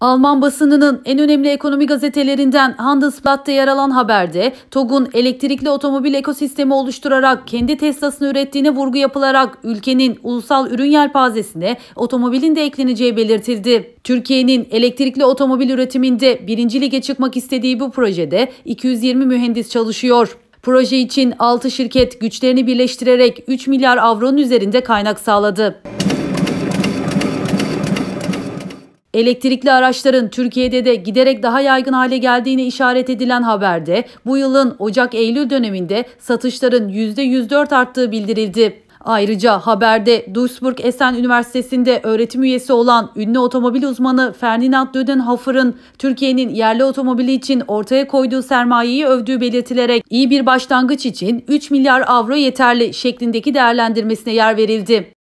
Alman basınının en önemli ekonomi gazetelerinden Handelsblatt'ta yer alan haberde TOG'un elektrikli otomobil ekosistemi oluşturarak kendi Tesla'sını ürettiğine vurgu yapılarak ülkenin ulusal ürün yelpazesine otomobilin de ekleneceği belirtildi. Türkiye'nin elektrikli otomobil üretiminde birinci lige çıkmak istediği bu projede 220 mühendis çalışıyor. Proje için 6 şirket güçlerini birleştirerek 3 milyar avronun üzerinde kaynak sağladı. Elektrikli araçların Türkiye'de de giderek daha yaygın hale geldiğini işaret edilen haberde bu yılın Ocak-Eylül döneminde satışların %104 arttığı bildirildi. Ayrıca haberde Duisburg Essen Üniversitesi'nde öğretim üyesi olan ünlü otomobil uzmanı Ferdinand Dödenhofer'ın Türkiye'nin yerli otomobili için ortaya koyduğu sermayeyi övdüğü belirtilerek iyi bir başlangıç için 3 milyar avro yeterli şeklindeki değerlendirmesine yer verildi.